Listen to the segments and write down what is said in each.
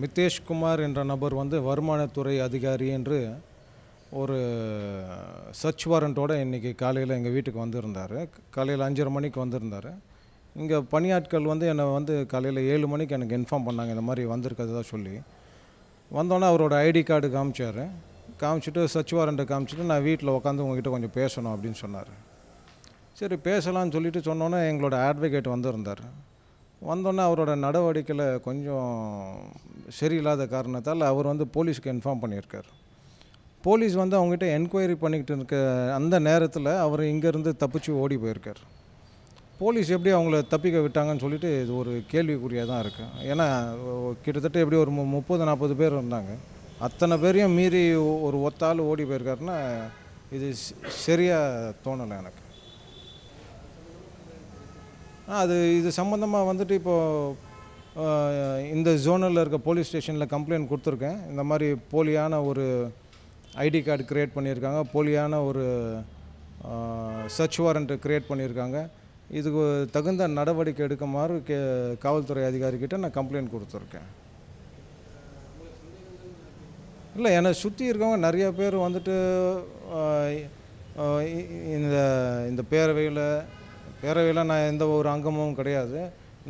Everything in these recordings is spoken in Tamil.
மித்தேஷ்குமார் என்ற நபர் வந்து வருமானத்துறை அதிகாரி என்று ஒரு சர்ச் வாரண்ட்டோடு இன்றைக்கி காலையில் எங்கள் வீட்டுக்கு வந்திருந்தார் காலையில் அஞ்சரை மணிக்கு வந்திருந்தார் இங்கே பணியாட்கள் வந்து என்னை வந்து காலையில் ஏழு மணிக்கு எனக்கு இன்ஃபார்ம் பண்ணாங்க இந்த மாதிரி வந்திருக்கிறதா சொல்லி வந்தோடனே அவரோட ஐடி கார்டு காமிச்சார் காமிச்சிட்டு சர்ச் வாரண்ட்டை காமிச்சிட்டு நான் வீட்டில் உட்காந்து உங்ககிட்ட கொஞ்சம் பேசணும் அப்படின்னு சொன்னார் சரி பேசலாம்னு சொல்லிட்டு சொன்னோன்னே எங்களோட அட்வொகேட் வந்திருந்தார் வந்தோடனே அவரோட நடவடிக்கையில் கொஞ்சம் சரியில்லாத காரணத்தால் அவர் வந்து போலீஸ்க்கு இன்ஃபார்ம் பண்ணியிருக்கார் போலீஸ் வந்து அவங்ககிட்ட என்கொயரி பண்ணிக்கிட்டு இருக்க அந்த நேரத்தில் அவர் இங்கேருந்து தப்பிச்சு ஓடி போயிருக்கார் போலீஸ் எப்படி அவங்கள தப்பிக்க விட்டாங்கன்னு சொல்லிட்டு இது ஒரு கேள்விக்குறியாக தான் இருக்குது ஏன்னா கிட்டத்தட்ட எப்படி ஒரு முப்பது நாற்பது பேர் இருந்தாங்க அத்தனை பேரையும் மீறி ஒரு ஒத்தாள் ஓடி போயிருக்காருன்னா இது சரியாக தோணலை எனக்கு அது இது சம்மந்தமாக வந்துட்டு இப்போது இந்த ஜோனில் இருக்க போலீஸ் ஸ்டேஷனில் கம்ப்ளைண்ட் கொடுத்துருக்கேன் இந்த மாதிரி போலியான ஒரு ஐடி கார்டு க்ரியேட் பண்ணியிருக்காங்க போலியான ஒரு சர்ச் வாரண்ட்டு க்ரியேட் பண்ணியிருக்காங்க இதுக்கு தகுந்த நடவடிக்கை எடுக்குமாறு கே காவல்துறை அதிகாரிக்கிட்ட நான் கம்ப்ளைண்ட் கொடுத்துருக்கேன் இல்லை என்னை சுற்றி இருக்கவங்க நிறைய பேர் வந்துட்டு இந்த இந்த பேரவையில் பேரவையில் நான் எந்த ஒரு அங்கமும் கிடையாது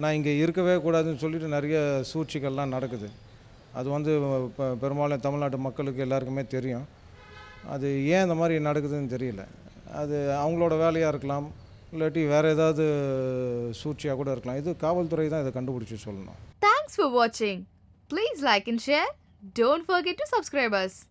நான் இங்கே இருக்கவே கூடாதுன்னு சொல்லிட்டு நிறைய சூழ்ச்சிகள்லாம் நடக்குது அது வந்து பெரும்பாலும் தமிழ்நாட்டு மக்களுக்கு எல்லாருக்குமே தெரியும் அது ஏன் இந்த மாதிரி நடக்குதுன்னு தெரியல அது அவங்களோட வேலையாக இருக்கலாம் இல்லாட்டி வேறு ஏதாவது சூழ்ச்சியாக கூட இருக்கலாம் இது காவல்துறை தான் இதை கண்டுபிடிச்சி சொல்லணும் தேங்க்ஸ் ஃபார் வாட்சிங் please like and share don't forget to subscribers